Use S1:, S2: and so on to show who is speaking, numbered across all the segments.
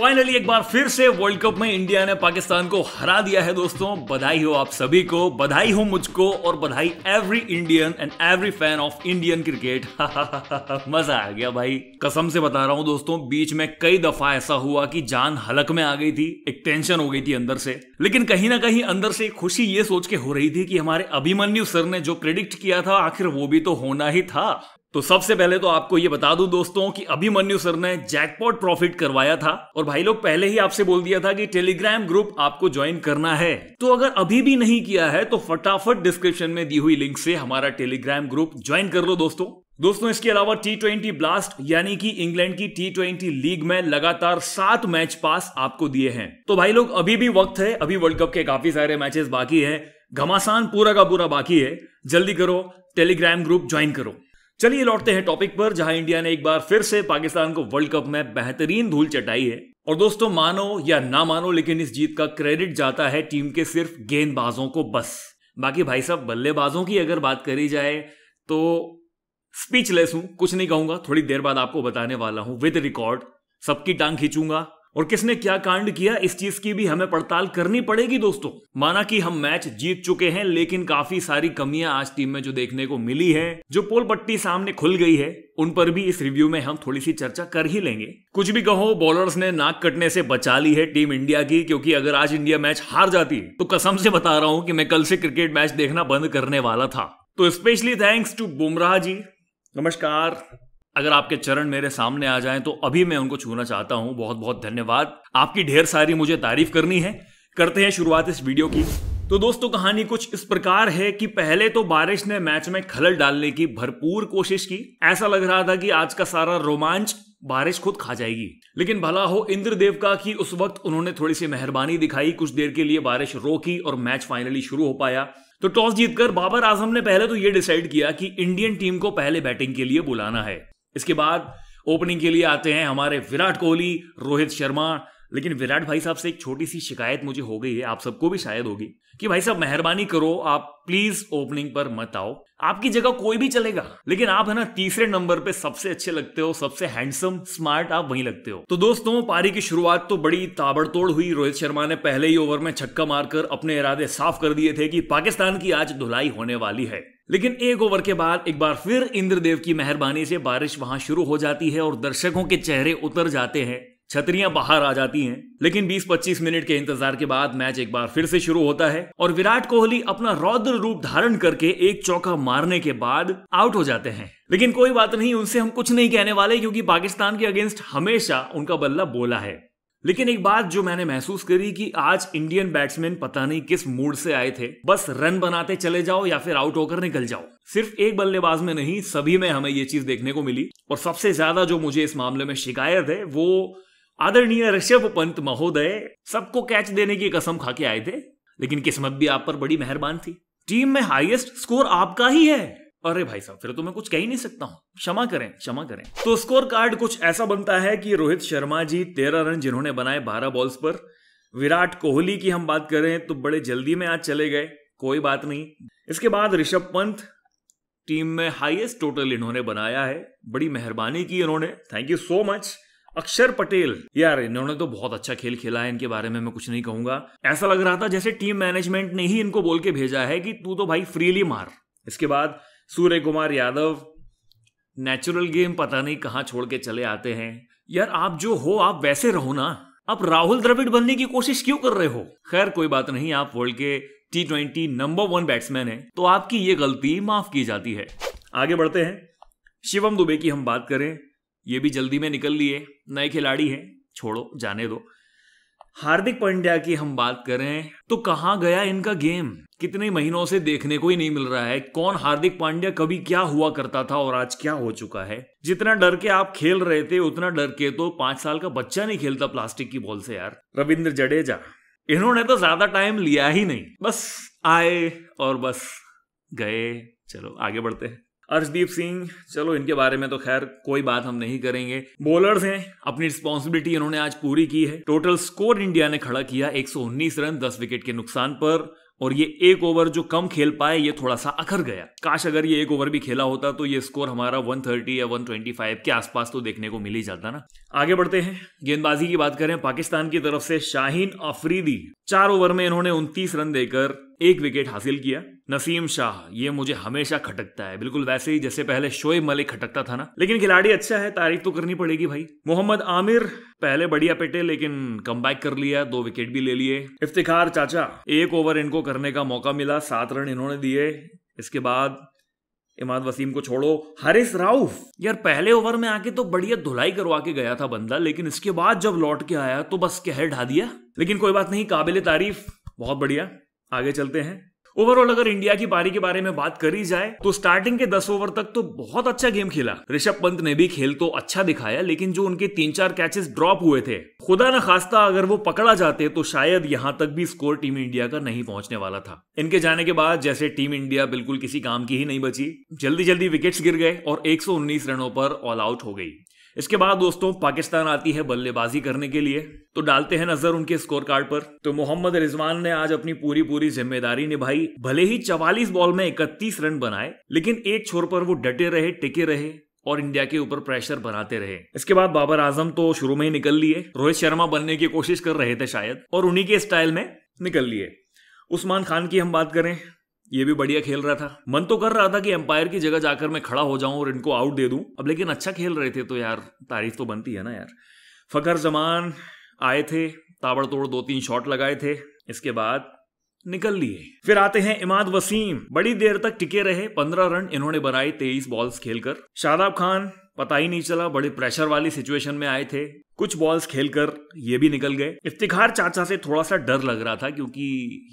S1: finally एक बार फिर से वर्ल्ड कप में इंडिया ने पाकिस्तान को हरा दिया है दोस्तों बधाई हो आप सभी को बधाई हो मुझको और बधाई every Indian and every fan of Indian cricket मजा आ गया भाई कसम से बता रहा हूं दोस्तों बीच में कई दफा ऐसा हुआ कि जान हलक में आ गई थी एक टेंशन हो गई थी अंदर से लेकिन कहीं ना कहीं अंदर से खुशी ये सोच के हो रही थी कि हमारे अभिमन्यु सर ने जो प्रिडिक्ट किया था आखिर वो भी तो होना ही था तो सबसे पहले तो आपको ये बता दूं दोस्तों कि अभिमन्यु सर ने जैकपॉट प्रॉफिट करवाया था और भाई लोग पहले ही आपसे बोल दिया था कि टेलीग्राम ग्रुप आपको ज्वाइन करना है तो अगर अभी भी नहीं किया है तो फटाफट डिस्क्रिप्शन में दी हुई लिंक से हमारा टेलीग्राम ग्रुप ज्वाइन कर लो दोस्तों दोस्तों इसके अलावा टी ट्वेंटी ब्लास्ट यानी कि इंग्लैंड की टी ट्वेंटी लीग में लगातार सात मैच पास आपको दिए हैं तो भाई लोग अभी भी वक्त है अभी वर्ल्ड कप के काफी सारे मैचेस बाकी है घमासान पूरा का पूरा बाकी है जल्दी करो टेलीग्राम ग्रुप ज्वाइन करो चलिए लौटते हैं टॉपिक पर जहां इंडिया ने एक बार फिर से पाकिस्तान को वर्ल्ड कप में बेहतरीन धूल चटाई है और दोस्तों मानो या ना मानो लेकिन इस जीत का क्रेडिट जाता है टीम के सिर्फ गेंदबाजों को बस बाकी भाई साहब बल्लेबाजों की अगर बात करी जाए तो स्पीचलेस हूं कुछ नहीं कहूंगा थोड़ी देर बाद आपको बताने वाला हूं विद रिकॉर्ड सबकी टांग खींचूंगा और किसने क्या कांड किया इस चीज की भी हमें पड़ताल करनी पड़ेगी दोस्तों माना कि हम मैच जीत चुके हैं लेकिन काफी सारी कमियां आज टीम में जो देखने को मिली है जो पोल पट्टी सामने खुल गई है उन पर भी इस रिव्यू में हम थोड़ी सी चर्चा कर ही लेंगे कुछ भी कहो बॉलर्स ने नाक कटने से बचा ली है टीम इंडिया की क्योंकि अगर आज इंडिया मैच हार जाती तो कसम से बता रहा हूं कि मैं कल से क्रिकेट मैच देखना बंद करने वाला था तो specially thanks to Bumrah ji नमस्कार अगर आपके चरण मेरे सामने आ जाएं तो अभी मैं उनको छूना चाहता हूं बहुत बहुत धन्यवाद आपकी ढेर सारी मुझे तारीफ करनी है करते हैं शुरुआत इस वीडियो की तो दोस्तों कहानी कुछ इस प्रकार है कि पहले तो बारिश ने मैच में खलल डालने की भरपूर कोशिश की ऐसा लग रहा था कि आज का सारा रोमांच बारिश खुद खा जाएगी लेकिन भला हो इंद्रदेव का की उस वक्त उन्होंने थोड़ी सी मेहरबानी दिखाई कुछ देर के लिए बारिश रोकी और मैच फाइनली शुरू हो पाया तो टॉस जीतकर बाबर आजम ने पहले तो यह डिसाइड किया कि इंडियन टीम को पहले बैटिंग के लिए बुलाना है इसके बाद ओपनिंग के लिए आते हैं हमारे विराट कोहली रोहित शर्मा लेकिन विराट भाई साहब से एक छोटी सी शिकायत मुझे हो गई है आप सबको भी शायद होगी कि भाई साहब मेहरबानी करो आप प्लीज ओपनिंग पर मत आओ आपकी जगह कोई भी चलेगा लेकिन आप है ना तीसरे नंबर पे सबसे अच्छे लगते हो सबसे हैंडसम स्मार्ट आप वहीं लगते हो तो दोस्तों पारी की शुरुआत तो बड़ी ताबड़तोड़ हुई रोहित शर्मा ने पहले ही ओवर में छक्का मारकर अपने इरादे साफ कर दिए थे कि पाकिस्तान की आज धुलाई होने वाली है लेकिन एक ओवर के बाद एक बार फिर इंद्रदेव की मेहरबानी से बारिश वहां शुरू हो जाती है और दर्शकों के चेहरे उतर जाते हैं छतरियां बाहर आ जाती हैं लेकिन 20-25 मिनट के इंतजार के बाद मैच एक बार फिर से शुरू होता है और विराट कोहली अपना रौद्र रूप धारण करके एक चौका मारने के बाद आउट हो जाते हैं लेकिन कोई बात नहीं उनसे हम कुछ नहीं कहने वाले क्योंकि पाकिस्तान के अगेंस्ट हमेशा उनका बल्ला बोला है लेकिन एक बात जो मैंने महसूस करी कि आज इंडियन बैट्समैन पता नहीं किस मूड से आए थे बस रन बनाते चले जाओ या फिर आउट होकर निकल जाओ सिर्फ एक बल्लेबाज में नहीं सभी में हमें ये चीज देखने को मिली और सबसे ज्यादा जो मुझे इस मामले में शिकायत है वो आदरणीय ऋषभ पंत महोदय सबको कैच देने की कसम खा के आए थे लेकिन किस्मत भी आप पर बड़ी मेहरबान थी टीम में हाईएस्ट स्कोर आपका ही है अरे भाई साहब फिर तो मैं कुछ कह ही नहीं सकता हूँ क्षमा करें क्षमा करें तो स्कोर कार्ड कुछ ऐसा बनता है कि रोहित शर्मा जी तेरह रन जिन्होंने बनाए बारह बॉल्स पर विराट कोहली की हम बात करें तो बड़े जल्दी में आज चले गए कोई बात नहीं इसके बाद ऋषभ पंत टीम में हाईएस्ट टोटल इन्होंने बनाया है बड़ी मेहरबानी की इन्होंने थैंक यू सो मच अक्षर पटेल यार इन्होंने तो बहुत अच्छा खेल खेला है इनके बारे में मैं कुछ नहीं कहूंगा ऐसा लग रहा था जैसे टीम मैनेजमेंट ने ही इनको बोल के भेजा है कि तू तो भाई फ्रीली मार इसके बाद सूर्य कुमार यादव नेचुरल गेम पता नहीं कहाँ छोड़ के चले आते हैं यार आप जो हो आप वैसे रहो ना आप राहुल द्रविड़ बनने की कोशिश क्यों कर रहे हो खैर कोई बात नहीं आप वर्ल्ड के T twenty number one batsman है तो आपकी ये गलती माफ की जाती है आगे बढ़ते हैं शिवम दुबे की हम बात करें ये भी जल्दी में निकल लिए नए खिलाड़ी हैं छोड़ो जाने दो हार्दिक पांड्या की हम बात करें तो कहाँ गया इनका गेम कितने महीनों से देखने को ही नहीं मिल रहा है कौन हार्दिक पांड्या कभी क्या हुआ करता था और आज क्या हो चुका है जितना डर के आप खेल रहे थे उतना डर के तो पांच साल का बच्चा नहीं खेलता प्लास्टिक की बॉल से यार रविंद्र जडेजा इन्होंने तो ज्यादा टाइम लिया ही नहीं बस आए और बस गए चलो आगे बढ़ते हैं अर्शदीप सिंह चलो इनके बारे में तो खैर कोई बात हम नहीं करेंगे बॉलर्स हैं अपनी रिस्पॉन्सिबिलिटी इन्होंने आज पूरी की है टोटल स्कोर इंडिया ने खड़ा किया एक रन दस विकेट के नुकसान पर और ये एक ओवर जो कम खेल पाए ये थोड़ा सा अखर गया काश अगर ये एक ओवर भी खेला होता तो ये स्कोर हमारा 130 या 125 के आसपास तो देखने को मिल ही जाता ना आगे बढ़ते हैं गेंदबाजी की बात करें पाकिस्तान की तरफ से शाहीन अफरीदी चार ओवर में इन्होंने उनतीस रन देकर एक विकेट हासिल किया नसीम शाह ये मुझे हमेशा खटकता है बिल्कुल वैसे ही जैसे पहले शोएब मलिक खटकता था ना लेकिन खिलाड़ी अच्छा है तारीफ तो करनी पड़ेगी भाई मोहम्मद आमिर पहले बढ़िया पेटे लेकिन कम कर लिया दो विकेट भी ले लिए इफ्तिखार चाचा एक ओवर इनको करने का मौका मिला सात रन इन्होंने दिए इसके बाद इमाद वसीम को छोड़ो हरिस राउफ यार पहले ओवर में आके तो बढ़िया धुलाई करवा के गया था बंदा लेकिन इसके बाद जब लौट के आया तो बस कहर ढा दिया लेकिन कोई बात नहीं काबिल तारीफ बहुत बढ़िया आगे चलते हैं ओवरऑल अगर इंडिया की पारी के बारे में बात करी जाए तो स्टार्टिंग के दस ओवर तक तो बहुत अच्छा गेम खेला ऋषभ पंत ने भी खेल तो अच्छा दिखाया लेकिन जो उनके तीन चार कैचेस ड्रॉप हुए थे खुदा न खास्ता अगर वो पकड़ा जाते तो शायद यहाँ तक भी स्कोर टीम इंडिया का नहीं पहुंचने वाला था इनके जाने के बाद जैसे टीम इंडिया बिल्कुल किसी काम की ही नहीं बची जल्दी जल्दी विकेट गिर गए और एक रनों पर ऑल आउट हो गई इसके बाद दोस्तों पाकिस्तान आती है बल्लेबाजी करने के लिए तो डालते हैं नजर उनके स्कोर कार्ड पर तो मोहम्मद रिजवान ने आज अपनी पूरी पूरी जिम्मेदारी निभाई भले ही 44 बॉल में 31 रन बनाए लेकिन एक छोर पर वो डटे रहे टिके रहे और इंडिया के ऊपर प्रेशर बनाते रहे इसके बाद बाबर आजम तो शुरू में ही निकल लिए रोहित शर्मा बनने की कोशिश कर रहे थे शायद और उन्हीं के स्टाइल में निकल लिए उस्मान खान की हम बात करें ये भी बढ़िया खेल रहा था मन तो कर रहा था कि एम्पायर की जगह जाकर मैं खड़ा हो जाऊं और इनको आउट दे दूं अब लेकिन अच्छा खेल रहे थे तो यार तारीफ तो बनती है ना यार फखर जमान आए थे ताबड़तोड़ दो तीन शॉट लगाए थे इसके बाद निकल लिए फिर आते हैं इमाद वसीम बड़ी देर तक टिके रहे पंद्रह रन इन्होंने बनाए तेईस बॉल्स खेलकर शादाब खान पता ही नहीं चला बड़े प्रेशर वाली सिचुएशन में आए थे कुछ बॉल्स खेलकर ये भी निकल गए इफ्तिखार चाचा से थोड़ा सा डर लग रहा था क्योंकि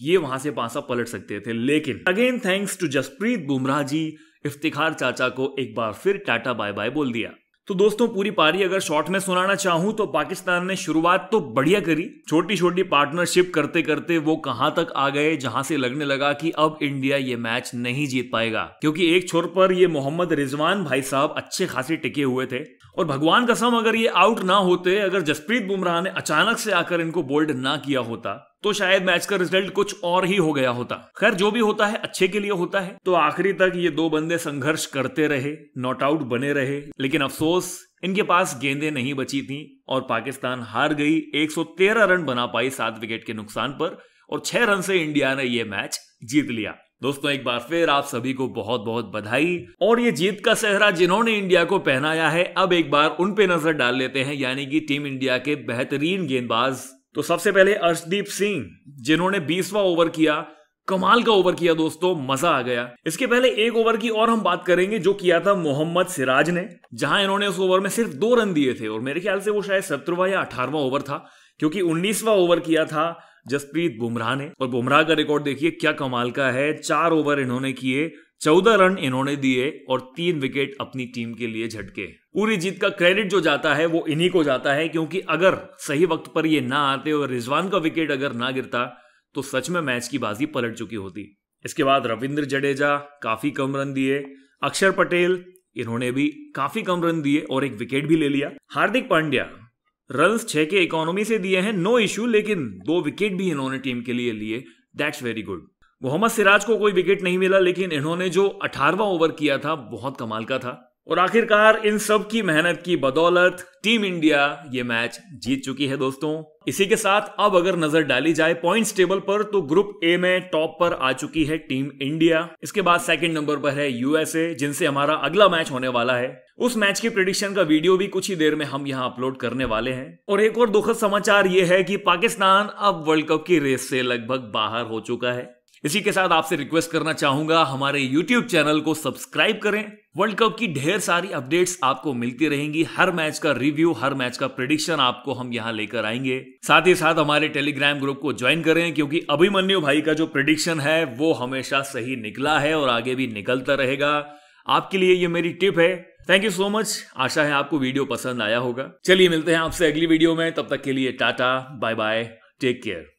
S1: ये वहां से पासा पलट सकते थे लेकिन again thanks to Jasprit Bumrah ji Iftikhar चाचा को एक बार फिर टाटा बाय बाय बोल दिया तो दोस्तों पूरी पारी अगर शॉर्ट में सुनाना चाहूं तो पाकिस्तान ने शुरुआत तो बढ़िया करी छोटी छोटी पार्टनरशिप करते करते वो कहां तक आ गए जहां से लगने लगा कि अब इंडिया ये मैच नहीं जीत पाएगा क्योंकि एक छोर पर ये मोहम्मद रिजवान भाई साहब अच्छे खासे टिके हुए थे और भगवान कसम अगर ये आउट ना होते अगर जसप्रीत बुमराह ने अचानक से आकर इनको बोल्ड ना किया होता तो शायद मैच का रिजल्ट कुछ और ही हो गया होता खैर जो भी होता है अच्छे के लिए होता है तो आखिरी तक ये दो बंदे संघर्ष करते रहे नॉट आउट बने रहे लेकिन अफसोस इनके पास गेंदें नहीं बची थी और पाकिस्तान हार गई 113 रन बना पाई सात विकेट के नुकसान पर और छह रन से इंडिया ने यह मैच जीत लिया दोस्तों एक बार फिर आप सभी को बहुत बहुत बधाई और ये जीत का सहरा जिन्होंने इंडिया को पहनाया है अब एक बार उन पे नजर डाल लेते हैं यानी कि टीम इंडिया के बेहतरीन गेंदबाज तो सबसे पहले अर्शदीप सिंह जिन्होंने बीसवा ओवर किया कमाल का ओवर किया दोस्तों मजा आ गया इसके पहले एक ओवर की और हम बात करेंगे जो किया था मोहम्मद सिराज ने जहां इन्होंने उस ओवर में सिर्फ दो रन दिए थे और मेरे ख्याल से वो शायद सत्रहवा या अठारवा ओवर था क्योंकि उन्नीसवा ओवर किया था जसप्रीत बुमराह ने और बुमराह का रिकॉर्ड देखिए क्या कमाल का है चार ओवर इन्होंने किए चौदह रन इन्होंने दिए और तीन विकेट अपनी टीम के लिए झटके पूरी जीत का क्रेडिट जो जाता है वो इन्हीं को जाता है क्योंकि अगर सही वक्त पर ये ना आते और रिजवान का विकेट अगर ना गिरता तो सच में मैच की बाजी पलट चुकी होती इसके बाद रविंद्र जडेजा काफी कम रन दिए अक्षर पटेल इन्होंने भी काफी कम रन दिए और एक विकेट भी ले लिया हार्दिक पांड्या रन छह के इकोनॉमी से दिए हैं नो इश्यू लेकिन दो विकेट भी इन्होंने टीम के लिए लिए that's very good Mohammed Siraj को कोई विकेट नहीं मिला लेकिन इन्होंने जो अठारवा ओवर किया था बहुत कमाल का था और आखिरकार इन सब की मेहनत की बदौलत टीम इंडिया ये मैच जीत चुकी है दोस्तों इसी के साथ अब अगर नजर डाली जाए पॉइंट्स टेबल पर तो ग्रुप ए में टॉप पर आ चुकी है टीम इंडिया इसके बाद सेकंड नंबर पर है यूएसए जिनसे हमारा अगला मैच होने वाला है उस मैच की प्रिडिक्शन का वीडियो भी कुछ ही देर में हम यहाँ अपलोड करने वाले हैं और एक और दुखद समाचार ये है कि पाकिस्तान अब वर्ल्ड कप की रेस से लगभग बाहर हो चुका है इसी के साथ आपसे रिक्वेस्ट करना चाहूंगा हमारे यूट्यूब चैनल को सब्सक्राइब करें वर्ल्ड कप की ढेर सारी अपडेट्स आपको मिलती रहेंगी हर मैच का रिव्यू हर मैच का प्रिडिक्शन आपको हम यहाँ लेकर आएंगे साथ ही साथ हमारे टेलीग्राम ग्रुप को ज्वाइन करें क्योंकि अभिमन्यु भाई का जो प्रिडिक्शन है वो हमेशा सही निकला है और आगे भी निकलता रहेगा आपके लिए ये मेरी टिप है थैंक यू सो मच आशा है आपको वीडियो पसंद आया होगा चलिए मिलते हैं आपसे अगली वीडियो में तब तक के लिए tata bye bye take care